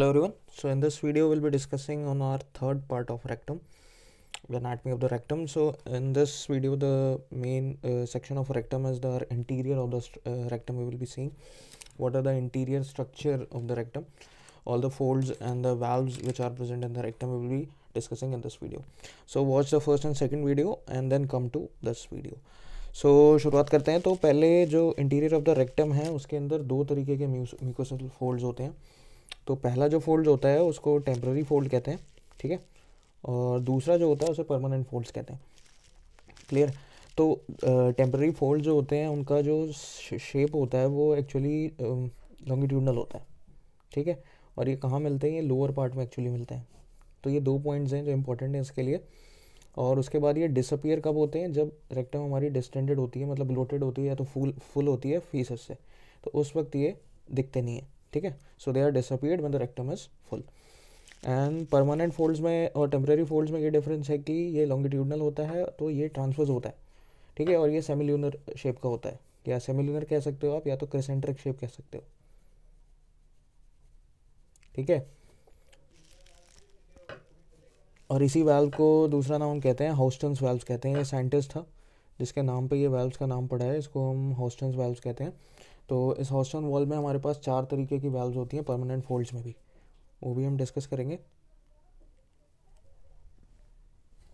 hello everyone so in this video we'll be discussing on our third part of rectum the anatomy of the rectum so in this video the main uh, section of rectum is the interior of the uh, rectum we will be seeing what are the interior structure of the rectum all the folds and the valves which are present in the rectum we will be discussing in this video so watch the first and second video and then come to this video so so, शुरुआत करते हैं तो पहले जो interior of the rectum है उसके अंदर दो तरीके के म्यूस म्यूकोसल फोल्ड्स होते हैं तो पहला जो फोल्ड होता है उसको टेम्प्ररी फोल्ड कहते हैं ठीक है और दूसरा जो होता है उसे परमानेंट फोल्ड्स कहते हैं क्लियर तो टेम्प्ररी फोल्ड जो होते हैं उनका जो शेप होता है वो एक्चुअली लॉन्गिट्यूडनल होता है ठीक है और ये कहाँ मिलते हैं ये लोअर पार्ट में एक्चुअली मिलते हैं तो ये दो पॉइंट्स हैं जो इंपॉर्टेंट हैं इसके लिए और उसके बाद ये डिसअपियर कब होते हैं जब रेक्टम हमारी डिस्टेंडेड होती है मतलब ब्लोटेड होती है या तो फुल फुल होती है फीसस से तो उस वक्त ये दिखते नहीं है ठीक है so they are disappeared when the rectum is full and permanent folds में और टेम्प्रेरी फोल्ड्स में ये डिफरेंस है कि ये लॉन्गिट्यूडनल होता है तो ये ट्रांसफर्स होता है ठीक है और ये सेमिल्यूनर शेप का होता है या सेमिल्यूनर कह सकते हो आप या तो क्रिसेंट्रिक शेप कह सकते हो ठीक है और इसी वाल्व को दूसरा नाम कहते हैं हाउस्टन्स वाल्व कहते हैं ये साइंटिस्ट था जिसके नाम पे ये वेल्व्स का नाम पड़ा है इसको हम हॉस्टन वेल्व्स कहते हैं तो इस हॉस्टन वॉल्व में हमारे पास चार तरीके की वेल्व्स होती हैं परमानेंट फोल्ड्स में भी वो भी हम डिस्कस करेंगे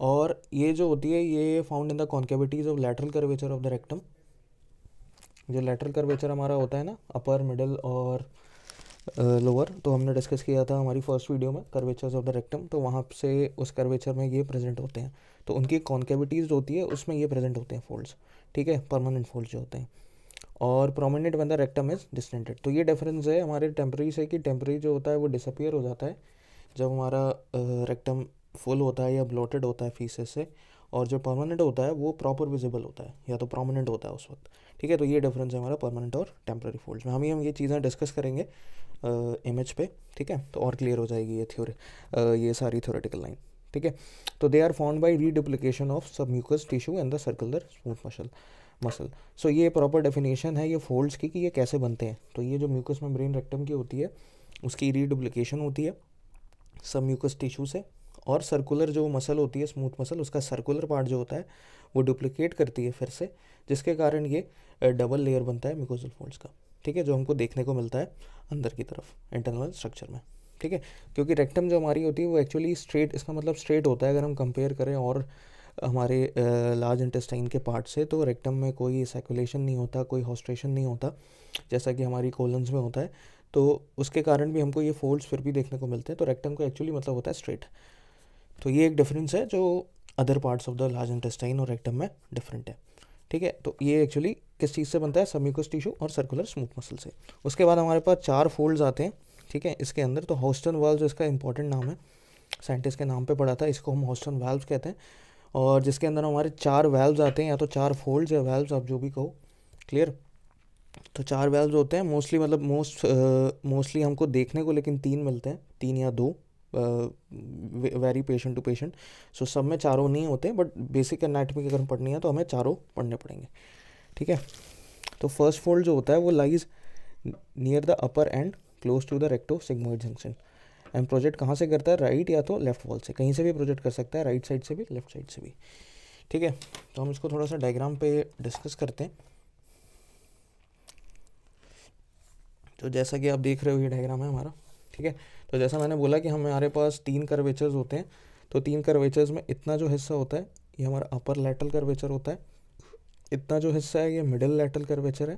और ये जो होती है ये found in the concavities of lateral curvature of the rectum जो लेटरल कर्वेचर हमारा होता है ना अपर मिडल और लोअर तो हमने डिस्कस किया था हमारी फर्स्ट वीडियो में कर्वेचर्स ऑफ द रेक्टम तो वहाँ से उस कर्वेचर में ये प्रेजेंट होते हैं तो उनकी कॉन्केविटीज़ होती है उसमें ये प्रेजेंट होते हैं फोल्ड्स ठीक है परमानेंट फोल्ड्स जो होते हैं और prominent when the rectum is distended तो ये डिफरेंस है हमारे टेम्प्रेरी से कि टेम्प्रेरी जो होता है वो डिसअपियर हो जाता है जब हमारा रेक्टम फुल होता है या ब्लोटेड होता है फीसेस से और जो परमानेंट होता है वो प्रॉपर विजिबल होता है या तो प्रोमिनेंट होता है उस वक्त ठीक है तो ये डिफरेंस है हमारा परमानेंट और टेम्प्रेरी फोल्ड्स में हम ही हम ये चीज़ें डिस्कस करेंगे इमेज पे ठीक है तो और क्लियर हो जाएगी ये थ्योरी ये सारी थ्योरेटिकल लाइन ठीक है तो they are found by reduplication of submucous tissue and the circular smooth muscle muscle so ये प्रॉपर डेफिनेशन है ये फोल्ड्स की कि ये कैसे बनते हैं तो ये जो म्यूकस ब्रेन रेक्टम की होती है उसकी रीडुप्लीकेशन होती है सब म्यूकस टिश्यू से और सर्कुलर जो मसल होती है स्मूथ मसल उसका सर्कुलर पार्ट जो होता है वो डुप्लिकेट करती है फिर से जिसके कारण ये डबल लेयर बनता है म्यूकोजल फोल्ड्स का ठीक है जो हमको देखने को मिलता है अंदर की तरफ इंटरनल स्ट्रक्चर में ठीक है क्योंकि रेक्टम जो हमारी होती है वो एक्चुअली स्ट्रेट इसका मतलब स्ट्रेट होता है अगर हम कंपेयर करें और हमारे लार्ज इंटेस्टाइन के पार्ट से तो रेक्टम में कोई सर्कुलेशन नहीं होता कोई हॉस्ट्रेशन नहीं होता जैसा कि हमारी कोलन्स में होता है तो उसके कारण भी हमको ये फोल्ड्स फिर भी देखने को मिलते हैं तो रेक्टम का एक्चुअली मतलब होता है स्ट्रेट तो ये एक डिफरेंस है जो other parts of the large intestine और रेक्टम में डिफरेंट है ठीक है तो ये एक्चुअली किस चीज़ से बनता है समीकस टिश्यू और सर्कुलर स्मूथ मसल से उसके बाद हमारे पास चार फोल्ड्स आते हैं ठीक है इसके अंदर तो हॉस्टन वाल्व इसका इंपॉर्टेंट नाम है साइंटिस्ट के नाम पे पड़ा था इसको हम हॉस्टन वाल्व कहते हैं और जिसके अंदर हमारे चार वेल्व्स आते हैं या तो चार फोल्ड्स या वाल्व्स आप जो भी कहो क्लियर तो चार वाल्व्स होते हैं मोस्टली मतलब मोस्ट मोस्टली हमको देखने को लेकिन तीन मिलते हैं तीन या दो vary patient to patient so सब में चारों नहीं होते बट बेसिक एनाटमी की अगर हम पढ़नी है तो हमें चारों पढ़ने पड़ेंगे ठीक है तो फर्स्ट फोल्ड जो होता है वो lies near the upper end close to the recto sigmoid junction and project कहाँ से करता है राइट right या तो लेफ्ट वॉल से कहीं से भी प्रोजेक्ट कर सकता है राइट right साइड से भी लेफ्ट साइड से भी ठीक है तो हम इसको थोड़ा सा डायग्राम पे डिस्कस करते हैं तो जैसा कि आप देख रहे हो ये डायग्राम है हमारा ठीक है तो जैसा मैंने बोला कि हमारे पास तीन कर्वेचर्स होते हैं तो तीन कर्वेचर्स में इतना जो हिस्सा होता है ये हमारा अपर लेटल कर्वेचर होता है इतना जो हिस्सा है ये मिडिल लेटल कर्वेचर है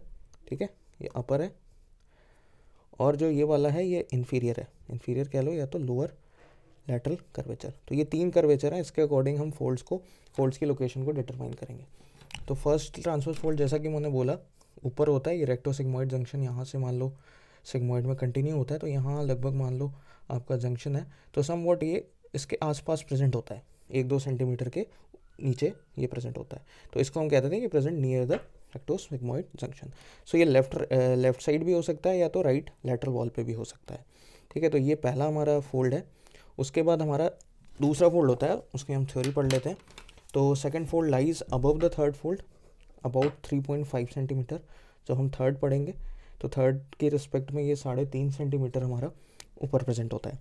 ठीक है ये अपर है और जो ये वाला है ये इन्फीरियर है इन्फीरियर कह लो या तो लोअर लेटरल कर्वेचर तो ये तीन कर्वेचर हैं इसके अकॉर्डिंग हम फोल्ड्स को फोल्ड्स की लोकेशन को डिटरमाइन करेंगे तो फर्स्ट ट्रांसवर्स फोल्ड जैसा कि मैंने बोला ऊपर होता है ये रेक्टोसिग्मोइड जंक्शन यहाँ से मान लो सिग्मोइड में कंटिन्यू होता है तो यहाँ लगभग मान लो आपका जंक्शन है तो सम वॉट ये इसके आसपास प्रेजेंट होता है एक दो सेंटीमीटर के नीचे ये प्रेजेंट होता है तो इसको हम कहते थे कि present near the sigmoid junction so ये लेफ्ट लेफ्ट साइड भी हो सकता है या तो राइट लेटरल वॉल पे भी हो सकता है ठीक है तो ये पहला हमारा फोल्ड है उसके बाद हमारा दूसरा फोल्ड होता है उसकी हम थ्योरी पढ़ लेते हैं तो second fold lies above the third fold about three point five centimetre जो हम थर्ड पढ़ेंगे तो थर्ड के रिस्पेक्ट में ये साढ़े तीन सेंटीमीटर हमारा ऊपर प्रेजेंट होता है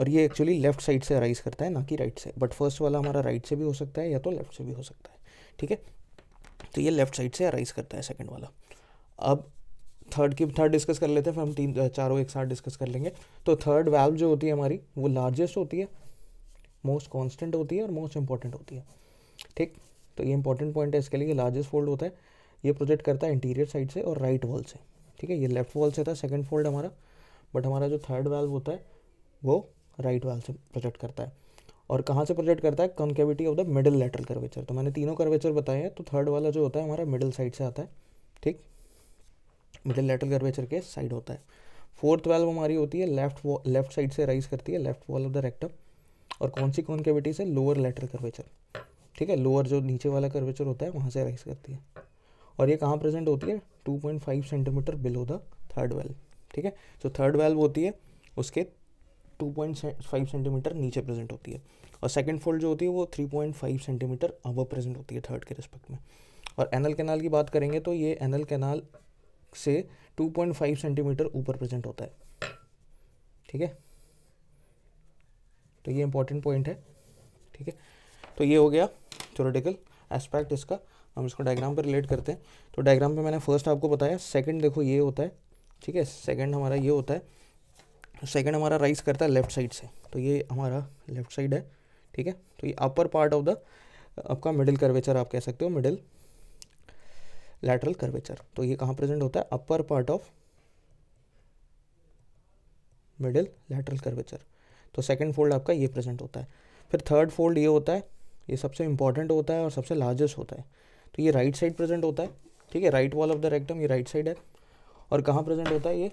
और ये एक्चुअली लेफ्ट साइड से अराइज करता है ना कि राइट से बट फर्स्ट वाला हमारा राइट से भी हो सकता है या तो लेफ्ट से भी हो सकता है ठीक है तो ये लेफ्ट साइड से अराइज करता है सेकेंड वाला अब थर्ड की थर्ड डिस्कस कर लेते हैं फिर हम तीन चारों एक साथ डिस्कस कर लेंगे तो थर्ड वैल्व जो होती है हमारी वो लार्जेस्ट होती है मोस्ट कांस्टेंट होती है और मोस्ट इंपॉर्टेंट होती है ठीक तो ये इंपॉर्टेंट पॉइंट है इसके लिए लार्जेस्ट फोल्ड होता है ये प्रोजेक्ट करता है इंटीरियर साइड से और राइट right वॉल से ठीक है ये लेफ्ट वॉल से था सेकेंड फोल्ड हमारा बट हमारा जो थर्ड वाल्व होता है वो राइट वाल्व से प्रोजेक्ट करता है और कहाँ से प्रोजेक्ट करता है concavity of the middle lateral curvature तो मैंने तीनों कर्वेचर बताए हैं तो थर्ड वाला जो होता है हमारा मिडिल साइड से आता है ठीक मिडिल लेटरल कर्वेचर के साइड होता है फोर्थ वाल्व हमारी होती है लेफ्ट लेफ्ट साइड से राइज करती है left wall of the rectum और कौन सी कॉन्केविटी से लोअर लेटरल कर्वेचर ठीक है लोअर जो नीचे वाला कर्वेचर होता है वहाँ से राइज करती है और ये कहाँ प्रेजेंट होती है 2.5 centimetre below the third valve ठीक है सो थर्ड वेल्व होती है उसके 2.5 सेंटीमीटर नीचे प्रेजेंट होती है और सेकेंड फोल्ड जो होती है वो 3.5 सेंटीमीटर अब प्रेजेंट होती है थर्ड के रिस्पेक्ट में और एनल कैनाल की बात करेंगे तो ये एनल कैनाल से 2.5 सेंटीमीटर ऊपर प्रेजेंट होता है ठीक है तो ये इंपॉर्टेंट पॉइंट है ठीक है तो ये हो गया थोरेटिकल एस्पेक्ट इसका हम इसको डायग्राम पर रिलेट करते हैं तो डायग्राम पे मैंने फर्स्ट आपको बताया सेकंड देखो ये होता है ठीक है सेकंड हमारा ये होता है सेकंड हमारा राइस करता है लेफ्ट साइड से तो ये हमारा लेफ्ट साइड है ठीक है तो ये अपर पार्ट ऑफ द आपका मिडिल कर्वेचर आप कह सकते हो मिडिल लैटरल कर्वेचर तो ये कहाँ प्रेजेंट होता है upper part of middle lateral curvature तो सेकेंड फोल्ड आपका ये प्रेजेंट होता है फिर थर्ड फोल्ड ये होता है ये सबसे इंपॉर्टेंट होता है और सबसे लार्जेस्ट होता है तो ये राइट साइड प्रेजेंट होता है ठीक है right wall of the rectum ये राइट साइड है और कहाँ प्रेजेंट होता है ये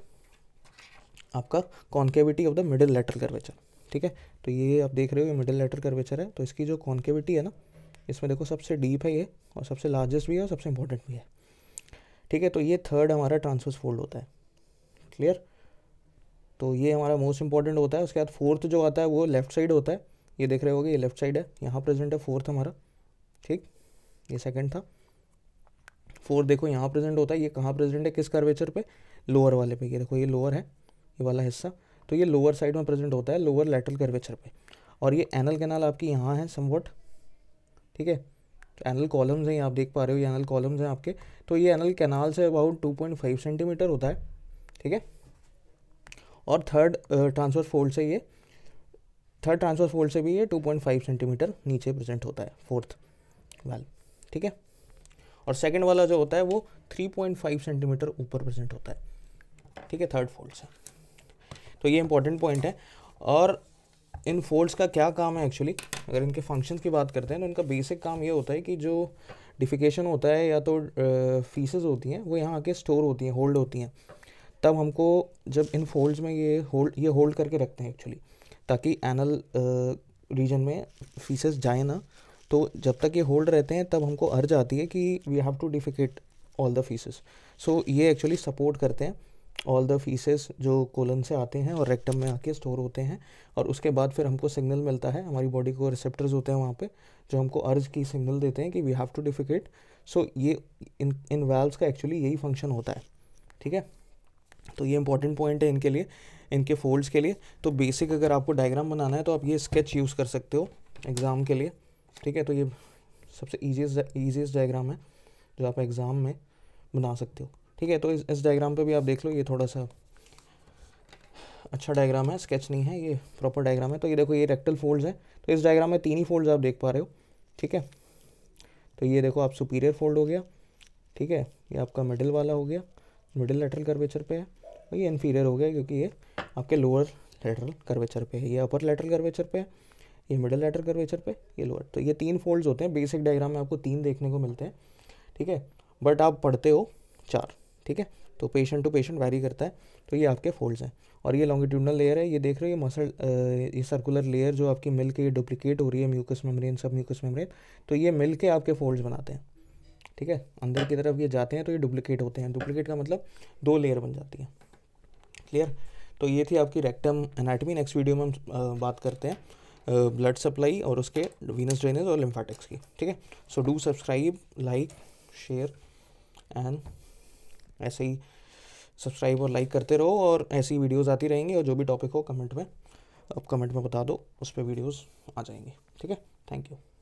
आपका concavity of the middle lateral curvature ठीक है तो ये आप देख रहे हो ये मिडिल लेटर कर्वेचर है तो इसकी जो कॉन्केविटी है ना इसमें देखो सबसे डीप है ये और सबसे लार्जेस्ट भी है और सबसे इंपॉर्टेंट भी है ठीक है तो ये थर्ड हमारा ट्रांसफर्स फोल्ड होता है क्लियर तो ये हमारा मोस्ट इंपॉर्टेंट होता है उसके बाद फोर्थ जो आता है वो लेफ्ट साइड होता है ये देख रहे होगे ये लेफ्ट साइड है यहाँ प्रेजेंट है फोर्थ हमारा ठीक ये सेकंड था फोर देखो यहाँ प्रेजेंट होता है ये कहाँ प्रेजेंट है किस कर्वेचर पे लोअर वाले पे ये देखो ये लोअर है ये वाला हिस्सा तो ये लोअर साइड में प्रेजेंट होता है लोअर लेटरल कर्वेचर पे और ये एनल कैनाल आपकी यहाँ है समवट ठीक है तो एनल कॉलम्स हैं आप देख पा रहे हो ये एनल कॉलम्स हैं आपके तो ये एनल कैनाल से about two point five centimetre होता है ठीक है और थर्ड ट्रांसफर फोल्ड से ये थर्ड ट्रांसफर फोल्ड से भी ये टू पॉइंट फाइव सेंटीमीटर नीचे प्रेजेंट होता है फोर्थ वेल ठीक है और सेकेंड वाला जो होता है वो थ्री पॉइंट फाइव सेंटीमीटर ऊपर प्रेजेंट होता है ठीक है थर्ड फोल्ड से तो ये इंपॉर्टेंट पॉइंट है और इन फोल्ड्स का क्या काम है एक्चुअली अगर इनके फंक्शंस की बात करते हैं तो इनका बेसिक काम ये होता है कि जो डिफिकेशन होता है या तो फीसेज होती हैं वो यहाँ आके स्टोर होती हैं होल्ड होती हैं तब हमको जब इन फोल्ड्स में ये होल्ड ये होल्ड करके रखते हैं एक्चुअली ताकि एनल रीजन में फीसेस जाए ना तो जब तक ये होल्ड रहते हैं तब हमको अर्ज आती है कि we have to defecate all the faeces so ये एक्चुअली सपोर्ट करते हैं ऑल द फीसेस जो कोलन से आते हैं और रेक्टम में आके स्टोर होते हैं और उसके बाद फिर हमको सिग्नल मिलता है हमारी बॉडी को रिसेप्टर्स होते हैं वहाँ पे जो हमको अर्ज की सिग्नल देते हैं कि we have to defecate so ये इन इन वैल्स का एक्चुअली यही फंक्शन होता है ठीक है तो ये इंपॉर्टेंट पॉइंट है इनके लिए इनके फोल्ड्स के लिए तो बेसिक अगर आपको डायग्राम बनाना है तो आप ये स्केच यूज़ कर सकते हो एग्ज़ाम के लिए ठीक है तो ये सबसे ईजीस्ट ईजीस्ट डायग्राम है जो आप एग्ज़ाम में बना सकते हो ठीक है तो इस इस डायग्राम पे भी आप देख लो ये थोड़ा सा अच्छा डायग्राम है स्केच नहीं है ये प्रॉपर डायग्राम है तो ये देखो ये रेक्टल फोल्ड्स है तो इस डायग्राम में तीन ही फोल्ड्स आप देख पा रहे हो ठीक है तो ये देखो आप सुपीरियर फोल्ड हो गया ठीक है ये आपका मिडिल वाला हो गया मिडिल लेटरल कर्वेचर पे है और ये इन्फीरियर हो गया क्योंकि ये आपके लोअर लेटरल कर्वेचर पे है ये अपर लेटरल कर्वेचर पे है ये मिडल लेटर कर्वेचर पे ये लोअर तो ये तीन फोल्ड्स होते हैं बेसिक डायग्राम में आपको तीन देखने को मिलते हैं ठीक है बट आप पढ़ते हो चार ठीक है तो पेशेंट टू पेशेंट वैरी करता है तो ये आपके फोल्ड्स हैं और ये लॉन्गिट्यूडनल लेयर है ये देख रहे हो ये मसल ये सर्कुलर लेयर जो आपकी मिल के ये डुप्लीकेट हो रही है mucous membrane submucous membrane तो ये मिल के आपके फोल्ड्स बनाते हैं ठीक है अंदर की तरफ ये जाते हैं तो ये डुप्लीकेट होते हैं डुप्लीकेट का मतलब दो लेयर बन जाती है क्लियर तो ये थी आपकी रेक्टम एनाटमी नेक्स्ट वीडियो में हम बात करते हैं ब्लड सप्लाई और उसके वीनस ड्रेनेज और लिम्फाटिक्स की ठीक है so do subscribe like share and ऐसे ही सब्सक्राइब और लाइक करते रहो और ऐसी वीडियोस आती रहेंगी और जो भी टॉपिक हो कमेंट में अब कमेंट में बता दो उस पर वीडियोज़ आ जाएंगे ठीक है थैंक यू